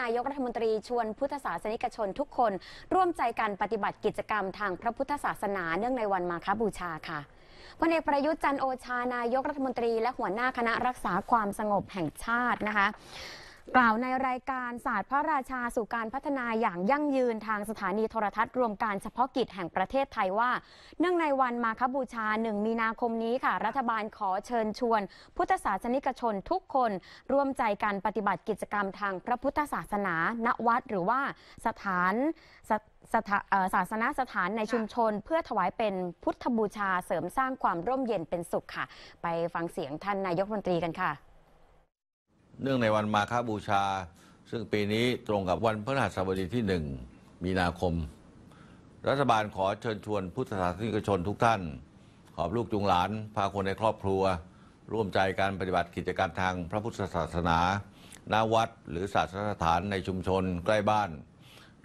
นายกรัฐมนตรีชวนพุทธศาสนิกชนทุกคน ร่วมใจกันปฏิบัติกิจกรรม ทางพระพุทธศาสนา เนื่องในวันมาคบูชาค่ะพลเอกประยุทธ์จันโอชา นายกรัฐมนตรีและหัวหน้าคณะรักษาความสงบแห่งชาตินะคะกล่าวในรายการศาสตร์พระราชาสู่การพัฒนาอย่างยั่งยืนทางสถานีโทรทัศน์ รวมการเฉพาะกิจแห่งประเทศไทยว่า เนื่องในวันมาคบูชา1มีนาคมนี้ค่ะ รัฐบาลขอเชิญชวนพุทธศาสนิกชนทุกคน ร่วมใจกันปฏิบัติกิจกรรมทางพระพุทธศาสนาณวัดหรือว่าสถานสถาศาสนาสถานในชุมชน เพื่อถวายเป็นพุทธบูชาเสริมสร้างความร่มเย็นเป็นสุขค่ะ ไปฟังเสียงท่านนายกรัฐมนตรีกันค่ะเนื่องในวันมาฆบูชา ซึ่งปีนี้ตรงกับวันพฤหัสบดีที่ 1 มีนาคม รัฐบาลขอเชิญชวนพุทธศาสนิกชนทุกท่าน ขอบลูกจุงหลานพาคนในครอบครัว ร่วมใจการปฏิบัติกิจการทางพระพุทธศาสนาณวัดหรือศาสนสถานในชุมชนใกล้บ้าน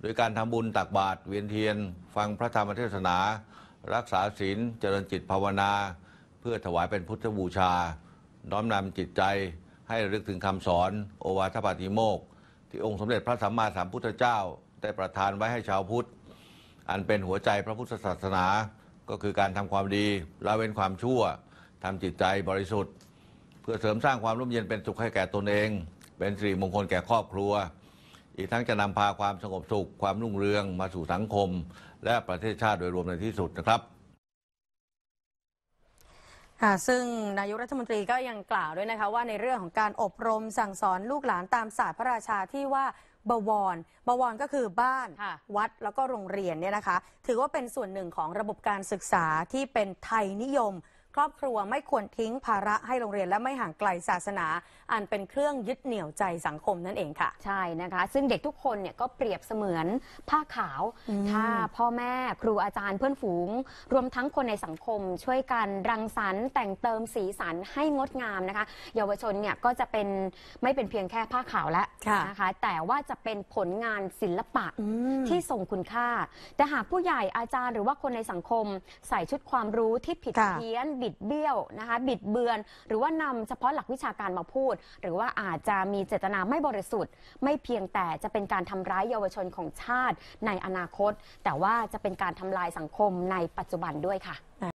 โดยการทำบุญตักบาตรเวียนเทียน ฟังพระธรรมเทศนา รักษาศีลเจริญจิตภาวนา เพื่อถวายเป็นพุทธบูชาน้อมนำจิตใจให้ระลึกถึงคำสอนโอวาทปาติโมก ที่องค์สมเด็จพระสัมมาสัมพุทธเจ้าได้ประทานไว้ให้ชาวพุทธ อันเป็นหัวใจพระพุทธศาสนาก็คือการทำความดีละเว้นความชั่วทำจิตใจบริสุทธิ์ เพื่อเสริมสร้างความร่มเย็นเป็นสุขให้แก่ตนเอง เป็นสิริมงคลแก่ครอบครัว อีกทั้งจะนำพาความสงบสุข ความรุ่งเรืองมาสู่สังคม และประเทศชาติโดยรวมในที่สุดนะครับค่ะซึ่งนายกรัฐมนตรีก็ยังกล่าวด้วยนะคะ ว่าในเรื่องของการอบรมสั่งสอนลูกหลานตามศาสตร์พระราชาที่ว่าบวร บวรก็คือบ้านวัดแล้วก็โรงเรียนเนี่ยนะคะ ถือว่าเป็นส่วนหนึ่งของระบบการศึกษาที่เป็นไทยนิยมครอบครัวไม่ควรทิ้งภาระให้โรงเรียนและไม่ห่างไกลศาสนา อันเป็นเครื่องยึดเหนี่ยวใจสังคมนั่นเองค่ะ ใช่นะคะ ซึ่งเด็กทุกคนเนี่ย ก็เปรียบเสมือนผ้าขาว ถ้าพ่อแม่ครูอาจารย์เพื่อนฝูง รวมทั้งคนในสังคม ช่วยกันรังสรรค์แต่งเติมสีสันให้งดงามนะคะเยาวชนเนี่ย ก็จะเป็น ไม่เป็นเพียงแค่ผ้าขาวแล้วนะคะแต่ว่าจะเป็นผลงานศิลปะที่ทรงคุณค่าแต่หากผู้ใหญ่อาจารย์ หรือว่าคนในสังคมใส่ชุดความรู้ที่ผิดเพี้ยนบิดบิดเบี้ยวนะคะ บิดเบือน หรือว่านำเฉพาะหลักวิชาการมาพูด หรือว่าอาจจะมีเจตนาไม่บริสุทธิ์ไม่เพียงแต่จะเป็นการทำร้ายเยาวชนของชาติในอนาคต แต่ว่าจะเป็นการทำลายสังคมในปัจจุบันด้วยค่ะ